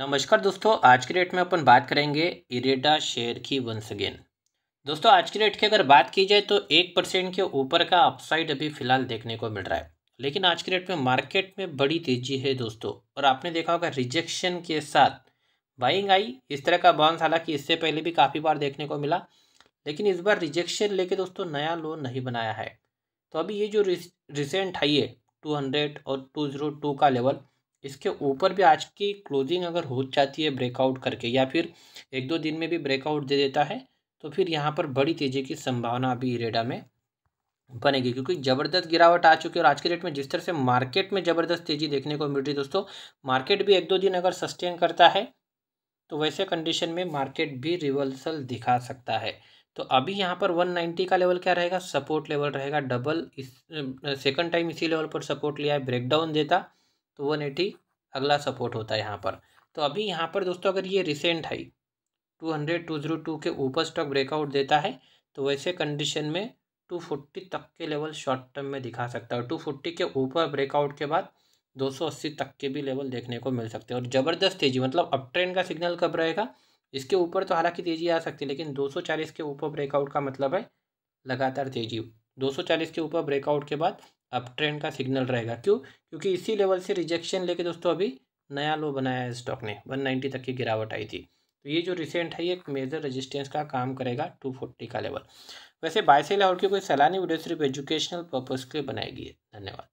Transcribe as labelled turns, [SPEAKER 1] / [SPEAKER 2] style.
[SPEAKER 1] नमस्कार दोस्तों आज के डेट में अपन बात करेंगे इरेडा शेयर की वंस अगेन दोस्तों आज के डेट की अगर बात की जाए तो एक परसेंट के ऊपर का अपसाइड अभी फिलहाल देखने को मिल रहा है लेकिन आज के डेट में मार्केट में बड़ी तेजी है दोस्तों और आपने देखा होगा रिजेक्शन के साथ बाइंग आई इस तरह का बाउंस हालांकि इससे पहले भी काफ़ी बार देखने को मिला लेकिन इस बार रिजेक्शन लेके दोस्तों नया लोन नहीं बनाया है तो अभी ये जो रिसेंट हाई है टू हंड्रेड और टू जीरो टू का लेवल इसके ऊपर भी आज की क्लोजिंग अगर हो जाती है ब्रेकआउट करके या फिर एक दो दिन में भी ब्रेकआउट दे देता है तो फिर यहाँ पर बड़ी तेज़ी की संभावना अभी इरेडा में बनेगी क्योंकि ज़बरदस्त गिरावट आ चुकी है और आज के डेट में जिस तरह से मार्केट में ज़बरदस्त तेज़ी देखने को मिल रही है दोस्तों मार्केट भी एक दो दिन अगर सस्टेन करता है तो वैसे कंडीशन में मार्केट भी रिवर्सल दिखा सकता है तो अभी यहाँ पर 190 का लेवल क्या रहेगा सपोर्ट लेवल रहेगा डबल इस सेकंड टाइम इसी लेवल पर सपोर्ट लिया है ब्रेकडाउन देता तो वन एटी अगला सपोर्ट होता है यहाँ पर तो अभी यहाँ पर दोस्तों अगर ये recent high two hundred two zero two के ऊपर स्टॉक ब्रेकआउट देता है तो वैसे कंडीशन में टू फोर्टी तक के लेवल शॉर्ट टर्म में दिखा सकता है टू फोर्टी के ऊपर ब्रेकआउट के बाद दो सौ अस्सी तक के भी लेवल देखने को मिल सकते हैं और ज़बरदस्त तेजी मतलब अप ट्रेंड का सिग्नल कब रहेगा इसके ऊपर तो हालांकि तेज़ी आ सकती है लेकिन दो सौ चालीस के ऊपर ब्रेकआउट का मतलब है लगातार तेज़ी दो सौ चालीस के ऊपर ब्रेकआउट के बाद अप ट्रेंड का सिग्नल रहेगा क्यों क्योंकि इसी लेवल से रिजेक्शन लेके दोस्तों अभी नया लो बनाया है स्टॉक ने 190 तक की गिरावट आई थी तो ये जो रिसेंट है ये एक मेजर रेजिस्टेंस का काम करेगा 240 का लेवल वैसे बाय लाहौर की कोई सलाह नहीं वीडियो सिर्फ एजुकेशनल पर्पज़ के लिए बनाएगी धन्यवाद